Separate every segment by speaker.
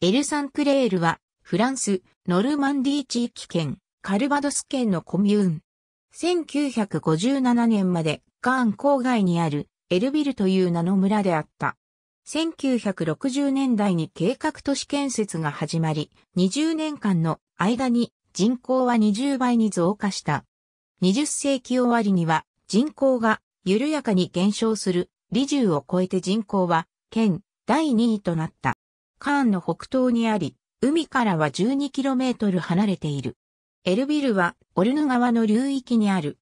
Speaker 1: エルサンクレールは、フランス、ノルマンディー地域圏、カルバドス県のコミューン。1957年まで、ガーン郊外にある、エルビルという名の村であった。1960年代に計画都市建設が始まり、20年間の間に人口は20倍に増加した。20世紀終わりには人口が緩やかに減少する、利重を超えて人口は県第2位となった。カーンの北東にあり、海からは 12km 離れている。エルビルはオルヌ川の流域にある。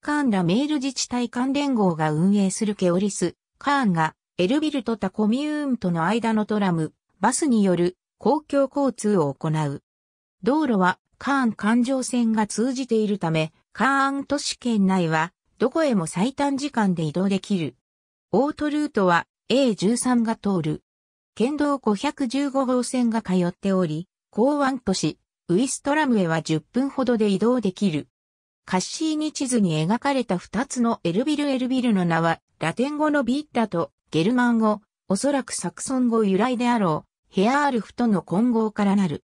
Speaker 1: カーンらメール自治体関連号が運営するケオリス、カーンがエルビルとタコミューンとの間のトラム、バスによる公共交通を行う。道路はカーン環状線が通じているため、カーン都市圏内はどこへも最短時間で移動できる。オートルートは A13 が通る。県道515号線が通っており、港湾都市、ウィストラムへは10分ほどで移動できる。カッシーニ地図に描かれた2つのエルビルエルビルの名は、ラテン語のビッダとゲルマン語、おそらくサクソン語由来であろう、ヘアールフとの混合からなる。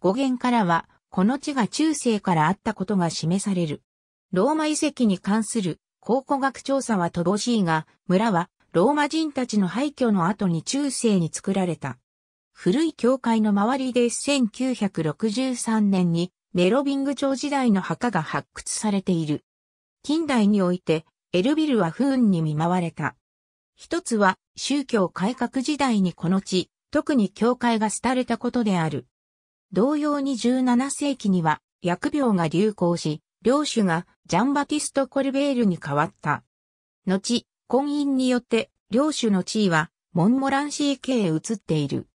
Speaker 1: 語源からは、この地が中世からあったことが示される。ローマ遺跡に関する考古学調査は乏しいが、村はローマ人たちの廃墟の後に中世に作られた。古い教会の周りで1963年にメロビング朝時代の墓が発掘されている。近代においてエルビルは不運に見舞われた。一つは宗教改革時代にこの地、特に教会が廃れたことである。同様に17世紀には薬病が流行し、領主がジャンバティスト・コルベールに変わった。後、婚姻によって、領主の地位は、モンモランシー家へ移っている。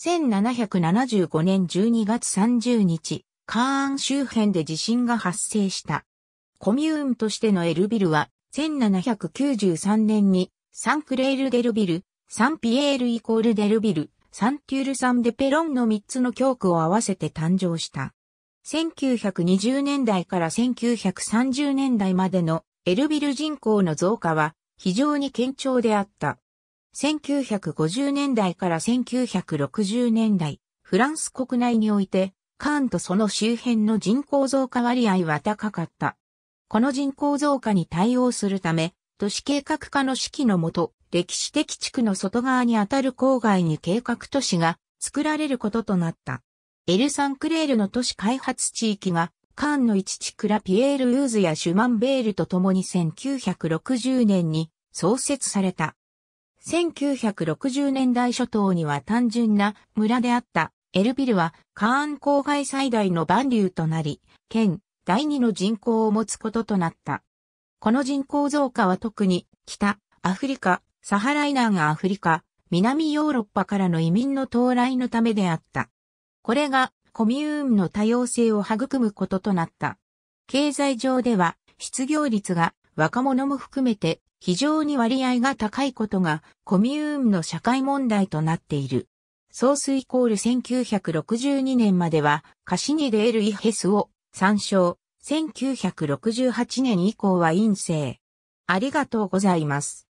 Speaker 1: 1775年12月30日、カーン周辺で地震が発生した。コミューンとしてのエルビルは、1793年に、サンクレール・デルビル、サンピエールデルビル、サンテュール・サン・デ・ペロンの3つの教区を合わせて誕生した。1920年代から1930年代までのエルビル人口の増加は、非常に堅調であった。1950年代から1960年代、フランス国内において、カーンとその周辺の人口増加割合は高かった。この人口増加に対応するため、都市計画化の指揮のもと、歴史的地区の外側にあたる郊外に計画都市が作られることとなった。エルサンクレールの都市開発地域がカーンの一クラピエール・ユーズやシュマンベールと共に1960年に創設された。1960年代初頭には単純な村であったエルビルはカーン郊外最大の万流となり、県第二の人口を持つこととなった。この人口増加は特に北アフリカ、サハライナがアフリカ、南ヨーロッパからの移民の到来のためであった。これがコミューンの多様性を育むこととなった。経済上では、失業率が若者も含めて非常に割合が高いことがコミューンの社会問題となっている。ソースイコール1962年まではカシニレールイヘスを参照。1968年以降は陰性。ありがとうございます。